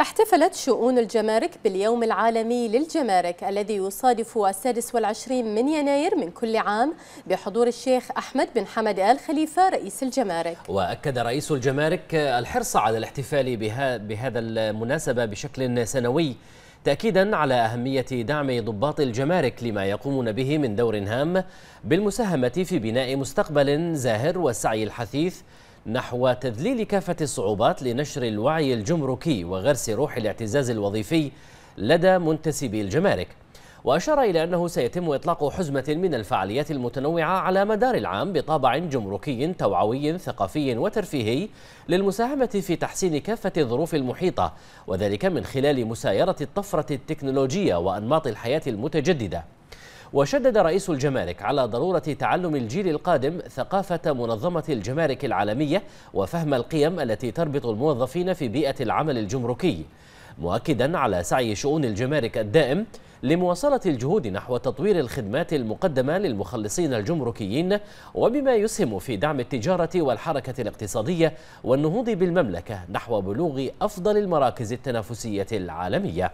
احتفلت شؤون الجمارك باليوم العالمي للجمارك الذي يصادف السادس والعشرين من يناير من كل عام بحضور الشيخ أحمد بن حمد آل خليفة رئيس الجمارك وأكد رئيس الجمارك الحرص على الاحتفال بهذا المناسبة بشكل سنوي تأكيدا على أهمية دعم ضباط الجمارك لما يقومون به من دور هام بالمساهمة في بناء مستقبل زاهر والسعي الحثيث نحو تذليل كافة الصعوبات لنشر الوعي الجمركي وغرس روح الاعتزاز الوظيفي لدى منتسبي الجمارك وأشار إلى أنه سيتم إطلاق حزمة من الفعاليات المتنوعة على مدار العام بطابع جمركي توعوي ثقافي وترفيهي للمساهمة في تحسين كافة الظروف المحيطة وذلك من خلال مسايرة الطفرة التكنولوجية وأنماط الحياة المتجددة وشدد رئيس الجمارك على ضرورة تعلم الجيل القادم ثقافة منظمة الجمارك العالمية وفهم القيم التي تربط الموظفين في بيئة العمل الجمركي مؤكدا على سعي شؤون الجمارك الدائم لمواصلة الجهود نحو تطوير الخدمات المقدمة للمخلصين الجمركيين وبما يسهم في دعم التجارة والحركة الاقتصادية والنهوض بالمملكة نحو بلوغ أفضل المراكز التنافسية العالمية